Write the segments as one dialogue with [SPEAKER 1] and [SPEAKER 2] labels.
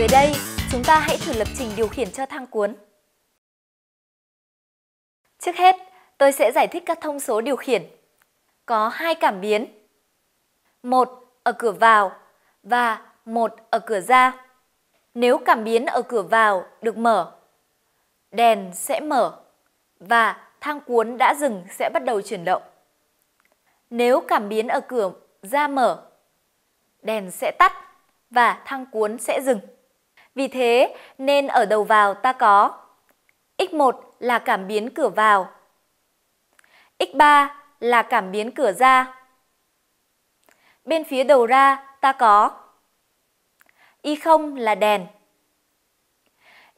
[SPEAKER 1] Dưới đây, chúng ta hãy thử lập trình điều khiển cho thang cuốn. Trước hết, tôi sẽ giải thích các thông số điều khiển. Có hai cảm biến. Một ở cửa vào và một ở cửa ra. Nếu cảm biến ở cửa vào được mở, đèn sẽ mở và thang cuốn đã dừng sẽ bắt đầu chuyển động. Nếu cảm biến ở cửa ra mở, đèn sẽ tắt và thang cuốn sẽ dừng. Vì thế nên ở đầu vào ta có x1 là cảm biến cửa vào, x3 là cảm biến cửa ra. Bên phía đầu ra ta có Y0 là đèn,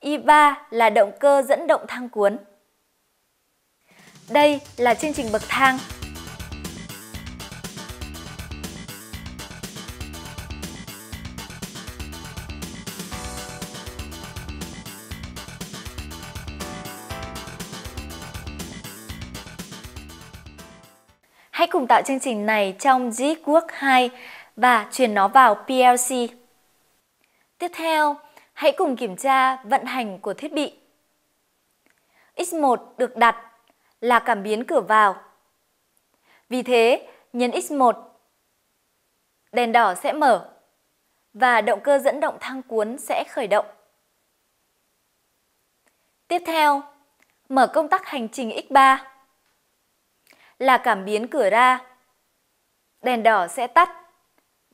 [SPEAKER 1] Y3 là động cơ dẫn động thang cuốn. Đây là chương trình bậc thang Hãy cùng tạo chương trình này trong JQuark 2 và chuyển nó vào PLC. Tiếp theo, hãy cùng kiểm tra vận hành của thiết bị. X1 được đặt là cảm biến cửa vào. Vì thế, nhấn X1, đèn đỏ sẽ mở và động cơ dẫn động thang cuốn sẽ khởi động. Tiếp theo, mở công tắc hành trình X3 là cảm biến cửa ra. Đèn đỏ sẽ tắt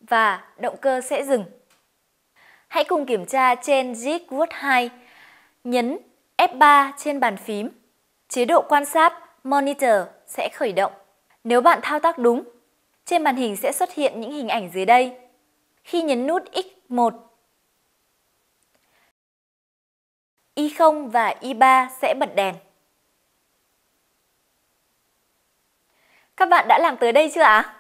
[SPEAKER 1] và động cơ sẽ dừng. Hãy cùng kiểm tra trên Zigwood 2. Nhấn F3 trên bàn phím. Chế độ quan sát Monitor sẽ khởi động. Nếu bạn thao tác đúng, trên màn hình sẽ xuất hiện những hình ảnh dưới đây. Khi nhấn nút X1, Y0 và Y3 sẽ bật đèn. Các bạn đã làm tới đây chưa ạ? À?